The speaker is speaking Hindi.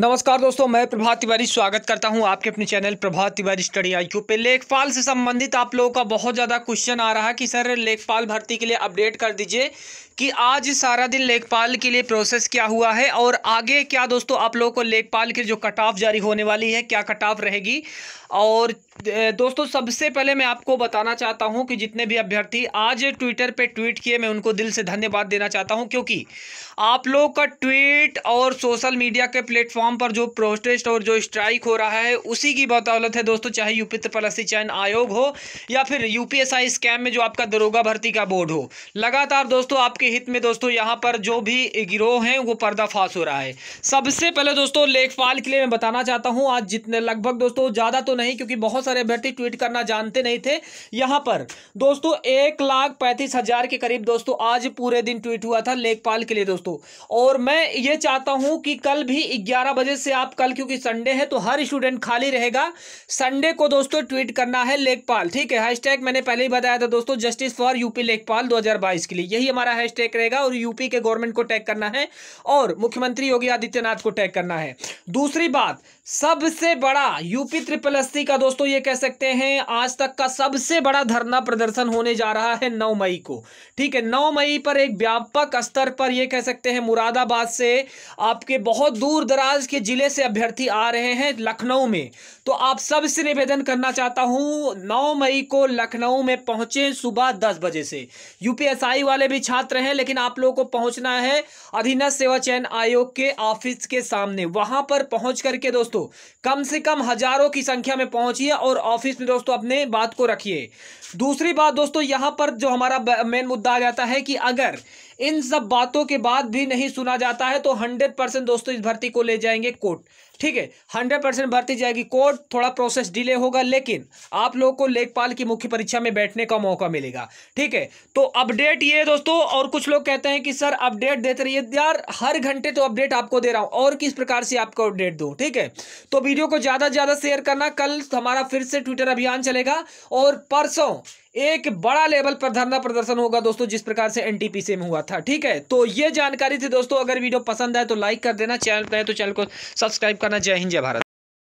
नमस्कार दोस्तों मैं प्रभात तिवारी स्वागत करता हूं आपके अपने channel Prabhat Tiwari study IQ पे लेखपाल से संबंधित आप लोगों का बहुत ज़्यादा क्वेश्चन आ रहा है कि सर लेखपाल भर्ती के लिए अपडेट कर दीजिए कि आज सारा दिन लेखपाल के लिए प्रोसेस क्या हुआ है और आगे क्या दोस्तों आप लोगों को लेखपाल की जो कट ऑफ जारी होने वाली है क्या कट ऑफ रहेगी और दोस्तों सबसे पहले मैं आपको बताना चाहता हूं कि जितने भी अभ्यर्थी आज ट्विटर पे ट्वीट किए मैं उनको दिल से धन्यवाद देना चाहता हूं क्योंकि आप लोगों का ट्वीट और सोशल मीडिया के प्लेटफॉर्म फॉर्म पर जो प्रोटेस्ट और जो स्ट्राइक हो रहा है उसी की बदौलत है दोस्तों चाहे यूपी तपलसी चयन आयोग हो या फिर यूपीएसआई स्कैम में जो आपका दरोगा भर्ती का बोर्ड हो लगातार दोस्तों आपके हित में दोस्तों यहाँ पर जो भी गिरोह हैं वो पर्दाफाश हो रहा है सबसे पहले दोस्तों लेखपाल के लिए मैं बताना चाहता हूँ आज जितने लगभग दोस्तों ज़्यादा तो नहीं क्योंकि बहुत सारे अभ्यर्थी ट्वीट करना जानते नहीं थे यहाँ पर दोस्तों एक लाख पैंतीस हज़ार के करीब दोस्तों आज पूरे दिन ट्वीट हुआ था लेखपाल के लिए दोस्तों और मैं ये चाहता हूं कि कल भी ग्यारह बजे से आप कल क्योंकि संडे है तो हर स्टूडेंट खाली रहेगा संडे को दोस्तों ट्वीट करना है लेखपाल ठीक है हैशटैग मैंने पहले ही बताया था दोस्तों जस्टिस फॉर यूपी लेखपाल 2022 के लिए यही हमारा हैशटैग रहेगा और यूपी के गवर्नमेंट को टैग करना है और मुख्यमंत्री योगी आदित्यनाथ को टैग करना है दूसरी बात सबसे बड़ा यूपी ट्रिपल एस का दोस्तों ये कह सकते हैं आज तक का सबसे बड़ा धरना प्रदर्शन होने जा रहा है 9 मई को ठीक है 9 मई पर एक व्यापक स्तर पर ये कह सकते हैं मुरादाबाद से आपके बहुत दूर दराज के ज़िले से अभ्यर्थी आ रहे हैं लखनऊ में तो आप सबसे निवेदन करना चाहता हूं नौ मई को लखनऊ में पहुंचे सुबह दस बजे से यूपीएसआई वाले भी छात्र हैं लेकिन आप लोगों को पहुंचना है अधीनस्थ सेवा चयन आयोग के ऑफिस के सामने वहां पर पहुंच करके दोस्तों दोस्तों कम से कम हजारों की संख्या में पहुंचिए और ऑफिस में दोस्तों अपने बात को रखिए दूसरी बात दोस्तों यहां पर जो हमारा मेन मुद्दा आ जाता है कि अगर इन सब बातों के बाद भी नहीं सुना जाता है तो हंड्रेड परसेंट दोस्तों इस भर्ती को ले जाएंगे कोर्ट ठीक है हंड्रेड परसेंट भर्ती जाएगी कोर्ट थोड़ा प्रोसेस डिले होगा लेकिन आप लोगों को लेखपाल की मुख्य परीक्षा में बैठने का मौका मिलेगा ठीक है तो अपडेट ये दोस्तों और कुछ लोग कहते हैं कि सर अपडेट देते रहिए यार हर घंटे तो अपडेट आपको दे रहा हूं और किस प्रकार से आपको अपडेट दो ठीक है तो वीडियो को ज़्यादा से ज़्यादा शेयर करना कल हमारा फिर से ट्विटर अभियान चलेगा और परसों एक बड़ा लेवल पर धरना प्रदर्शन होगा दोस्तों जिस प्रकार से एनटीपीसी में हुआ था ठीक है तो ये जानकारी थी दोस्तों अगर वीडियो पसंद आए तो लाइक कर देना चैनल पर है तो चैनल को सब्सक्राइब करना जय हिंद जय भारत